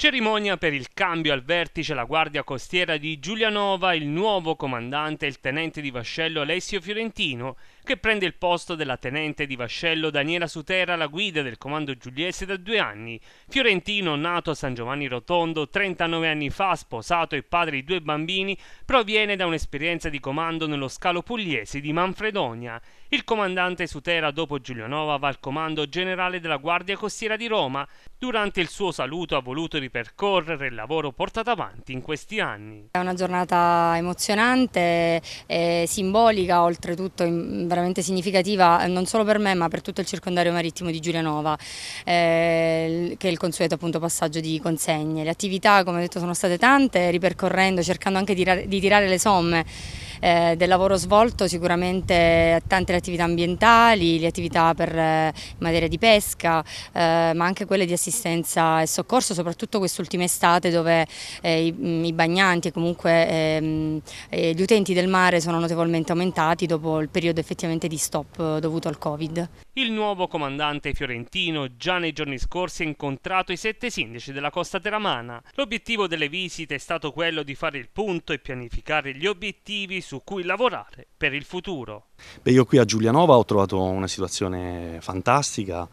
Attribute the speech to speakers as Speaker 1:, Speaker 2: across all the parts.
Speaker 1: Cerimonia per il cambio al vertice la Guardia Costiera di Giulianova, il nuovo comandante, il tenente di vascello Alessio Fiorentino, che prende il posto della tenente di vascello Daniela Sutera alla guida del comando giuliese da due anni. Fiorentino, nato a San Giovanni Rotondo 39 anni fa, sposato e padre di due bambini, proviene da un'esperienza di comando nello scalo pugliese di Manfredonia. Il comandante Sutera, dopo Giulianova, va al comando generale della Guardia Costiera di Roma. Durante il suo saluto ha voluto ripercorrere il lavoro portato avanti in questi anni.
Speaker 2: È una giornata emozionante, e eh, simbolica, oltretutto in veramente veramente significativa eh, non solo per me ma per tutto il circondario marittimo di Giulianova, eh, che è il consueto appunto passaggio di consegne. Le attività come ho detto sono state tante, ripercorrendo, cercando anche di, di tirare le somme eh, del lavoro svolto sicuramente tante le attività ambientali, le attività per eh, materia di pesca, eh, ma anche quelle di assistenza e soccorso, soprattutto quest'ultima estate dove eh, i, mm, i, bagnanti e comunque ehm, eh, gli utenti del mare sono notevolmente aumentati dopo il periodo effettivamente di stop eh, dovuto al Covid.
Speaker 1: Il nuovo comandante fiorentino già nei giorni scorsi ha incontrato i sette sindaci della costa teramana. L'obiettivo delle visite è stato quello di fare il punto e pianificare gli obiettivi su cui lavorare per il futuro.
Speaker 3: Beh, io qui a Giulianova ho trovato una situazione fantastica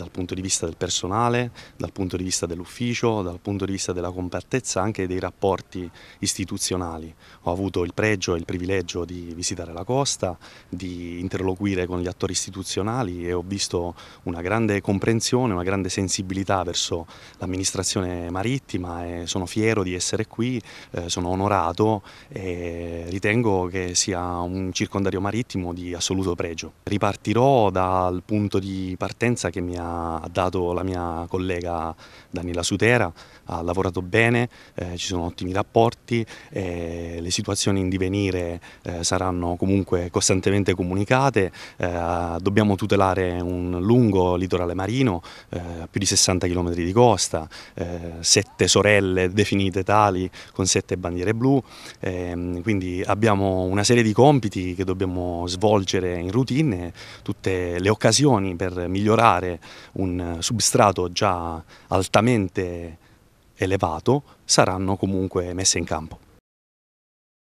Speaker 3: dal punto di vista del personale, dal punto di vista dell'ufficio, dal punto di vista della compattezza anche dei rapporti istituzionali. Ho avuto il pregio e il privilegio di visitare la costa, di interloquire con gli attori istituzionali e ho visto una grande comprensione, una grande sensibilità verso l'amministrazione marittima e sono fiero di essere qui, eh, sono onorato e ritengo che sia un circondario marittimo di assoluto pregio. Ripartirò dal punto di partenza che mi ha ha dato la mia collega Danila Sutera, ha lavorato bene, eh, ci sono ottimi rapporti, eh, le situazioni in divenire eh, saranno comunque costantemente comunicate, eh, dobbiamo tutelare un lungo litorale marino, eh, più di 60 km di costa, eh, sette sorelle definite tali con sette bandiere blu, ehm, quindi abbiamo una serie di compiti che dobbiamo svolgere in routine, tutte le occasioni per migliorare un substrato già
Speaker 1: altamente elevato saranno comunque messe in campo.